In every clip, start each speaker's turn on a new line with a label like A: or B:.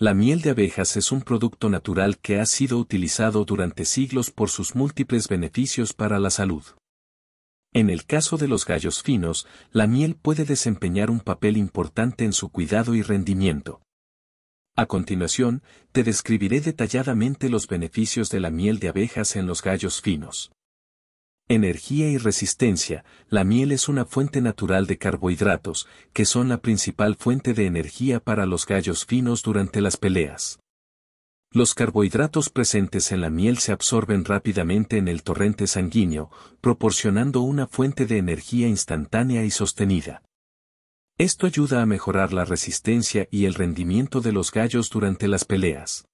A: La miel de abejas es un producto natural que ha sido utilizado durante siglos por sus múltiples beneficios para la salud. En el caso de los gallos finos, la miel puede desempeñar un papel importante en su cuidado y rendimiento. A continuación, te describiré detalladamente los beneficios de la miel de abejas en los gallos finos. Energía y resistencia. La miel es una fuente natural de carbohidratos, que son la principal fuente de energía para los gallos finos durante las peleas. Los carbohidratos presentes en la miel se absorben rápidamente en el torrente sanguíneo, proporcionando una fuente de energía instantánea y sostenida. Esto ayuda a mejorar la resistencia y el rendimiento de los gallos durante las peleas.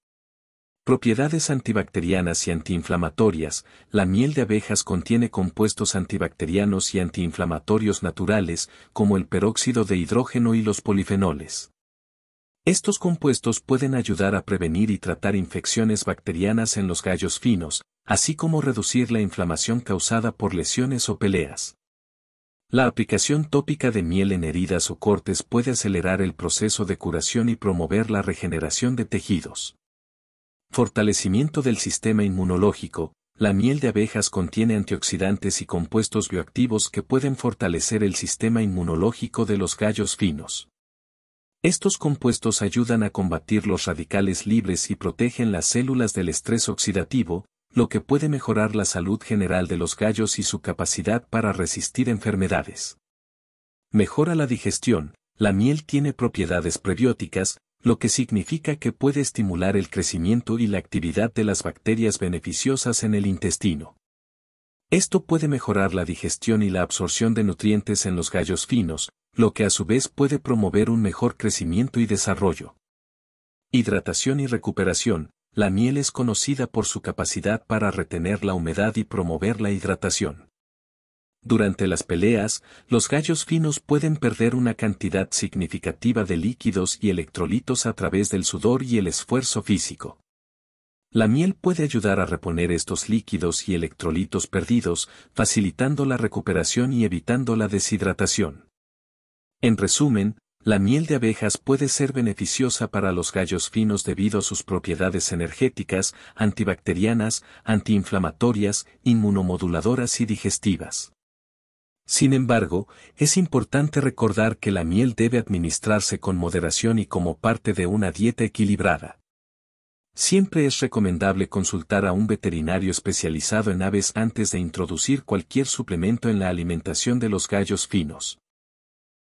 A: Propiedades antibacterianas y antiinflamatorias. La miel de abejas contiene compuestos antibacterianos y antiinflamatorios naturales, como el peróxido de hidrógeno y los polifenoles. Estos compuestos pueden ayudar a prevenir y tratar infecciones bacterianas en los gallos finos, así como reducir la inflamación causada por lesiones o peleas. La aplicación tópica de miel en heridas o cortes puede acelerar el proceso de curación y promover la regeneración de tejidos. Fortalecimiento del sistema inmunológico. La miel de abejas contiene antioxidantes y compuestos bioactivos que pueden fortalecer el sistema inmunológico de los gallos finos. Estos compuestos ayudan a combatir los radicales libres y protegen las células del estrés oxidativo, lo que puede mejorar la salud general de los gallos y su capacidad para resistir enfermedades. Mejora la digestión. La miel tiene propiedades prebióticas, lo que significa que puede estimular el crecimiento y la actividad de las bacterias beneficiosas en el intestino. Esto puede mejorar la digestión y la absorción de nutrientes en los gallos finos, lo que a su vez puede promover un mejor crecimiento y desarrollo. Hidratación y recuperación. La miel es conocida por su capacidad para retener la humedad y promover la hidratación. Durante las peleas, los gallos finos pueden perder una cantidad significativa de líquidos y electrolitos a través del sudor y el esfuerzo físico. La miel puede ayudar a reponer estos líquidos y electrolitos perdidos, facilitando la recuperación y evitando la deshidratación. En resumen, la miel de abejas puede ser beneficiosa para los gallos finos debido a sus propiedades energéticas, antibacterianas, antiinflamatorias, inmunomoduladoras y digestivas. Sin embargo, es importante recordar que la miel debe administrarse con moderación y como parte de una dieta equilibrada. Siempre es recomendable consultar a un veterinario especializado en aves antes de introducir cualquier suplemento en la alimentación de los gallos finos.